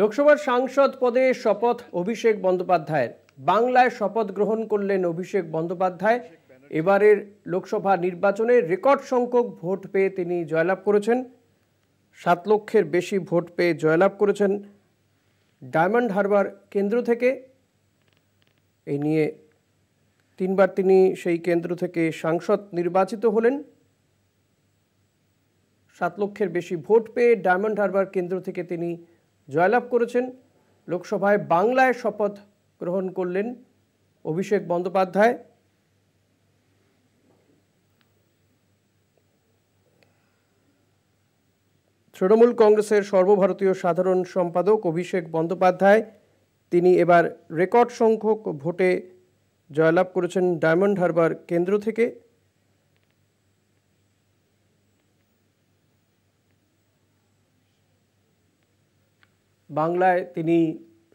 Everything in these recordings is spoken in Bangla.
লোকসভার সাংসদ পদে শপথ অভিষেক বন্দ্যোপাধ্যায়ের বাংলায় শপথ গ্রহণ করলেন অভিষেক বন্দ্যোপাধ্যায় এবারের লোকসভা নির্বাচনে রেকর্ড সংখ্যক ভোট পেয়ে তিনি জয়লাভ করেছেন সাত লক্ষের বেশি ভোট পেয়ে জয়লাভ করেছেন ডায়মন্ড হারবার কেন্দ্র থেকে এই নিয়ে তিনবার তিনি সেই কেন্দ্র থেকে সাংসদ নির্বাচিত হলেন সাত লক্ষের বেশি ভোট পেয়ে ডায়মন্ড হারবার কেন্দ্র থেকে তিনি জয়লাভ করেছেন লোকসভায় বাংলায় শপথ গ্রহণ করলেন অভিষেক বন্দ্যোপাধ্যায় তৃণমূল কংগ্রেসের সর্বভারতীয় সাধারণ সম্পাদক অভিষেক বন্দ্যোপাধ্যায় তিনি এবার রেকর্ড সংখ্যক ভোটে জয়লাভ করেছেন ডায়মন্ড হারবার কেন্দ্র থেকে বাংলায় তিনি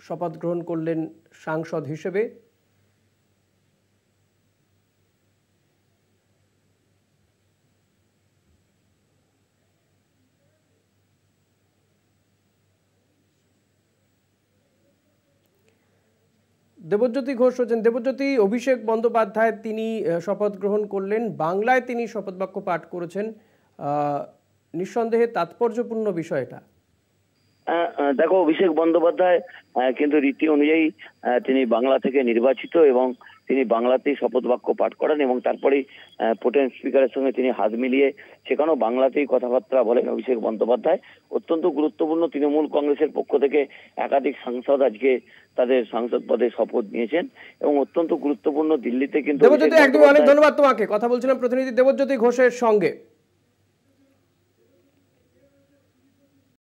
শপথ গ্রহণ করলেন সাংসদ হিসেবে দেবজ্যোতি ঘোষ হচ্ছেন দেবজ্যোতি অভিষেক বন্দ্যোপাধ্যায় তিনি শপথ গ্রহণ করলেন বাংলায় তিনি শপথ বাক্য পাঠ করেছেন নিঃসন্দেহে তাৎপর্যপূর্ণ বিষয়টা দেখো অভিষেক বন্দ্যোপাধ্যায় কিন্তু রীতি অনুযায়ী তিনি বাংলা থেকে নির্বাচিত এবং তিনি বাংলাতেই শপথ বাক্য পাঠ করেন এবং তারপরে পোটেন্ট স্পিকারের সঙ্গে তিনি হাত মিলিয়ে সেখানেও বাংলাতেই কথাবার্তা বলেন অভিষেক বন্দ্যোপাধ্যায় অত্যন্ত গুরুত্বপূর্ণ তৃণমূল কংগ্রেসের পক্ষ থেকে একাধিক সাংসদ আজকে তাদের সাংসদ পদে শপথ নিয়েছেন এবং অত্যন্ত গুরুত্বপূর্ণ দিল্লিতে কিন্তু অনেক ধন্যবাদ তোমাকে কথা বলছিলাম প্রতিনিধি দেবজ্যোতি ঘোষের সঙ্গে